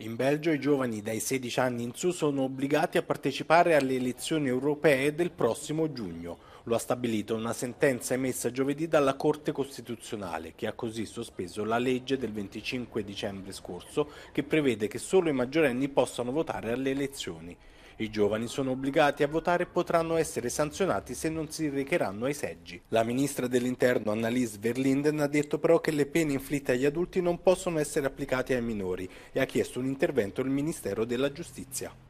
In Belgio i giovani dai 16 anni in su sono obbligati a partecipare alle elezioni europee del prossimo giugno. Lo ha stabilito una sentenza emessa giovedì dalla Corte Costituzionale, che ha così sospeso la legge del 25 dicembre scorso, che prevede che solo i maggiorenni possano votare alle elezioni. I giovani sono obbligati a votare e potranno essere sanzionati se non si recheranno ai seggi. La ministra dell'Interno Annalise Verlinden ha detto però che le pene inflitte agli adulti non possono essere applicate ai minori e ha chiesto un intervento al Ministero della Giustizia.